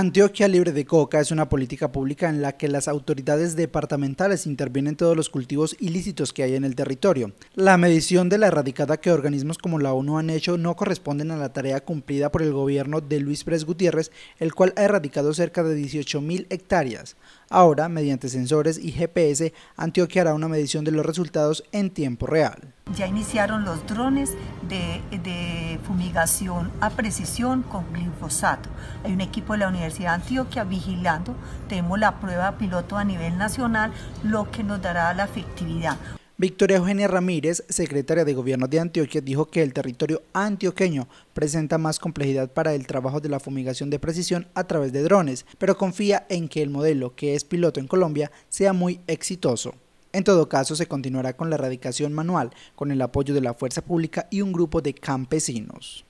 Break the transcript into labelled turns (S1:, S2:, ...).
S1: Antioquia Libre de Coca es una política pública en la que las autoridades departamentales intervienen todos los cultivos ilícitos que hay en el territorio. La medición de la erradicada que organismos como la ONU han hecho no corresponden a la tarea cumplida por el gobierno de Luis Pérez Gutiérrez, el cual ha erradicado cerca de 18.000 hectáreas. Ahora, mediante sensores y GPS, Antioquia hará una medición de los resultados en tiempo real
S2: ya iniciaron los drones de, fumigación a precisión con glifosato. Hay un equipo de la Universidad de Antioquia vigilando. Tenemos la prueba piloto a nivel nacional, lo que nos dará la efectividad.
S1: Victoria Eugenia Ramírez, secretaria de Gobierno de Antioquia, dijo que el territorio antioqueño presenta más complejidad para el trabajo de la fumigación de precisión a través de drones, pero confía en que el modelo, que es piloto en Colombia, sea muy exitoso. En todo caso, se continuará con la erradicación manual, con el apoyo de la fuerza pública y un grupo de campesinos.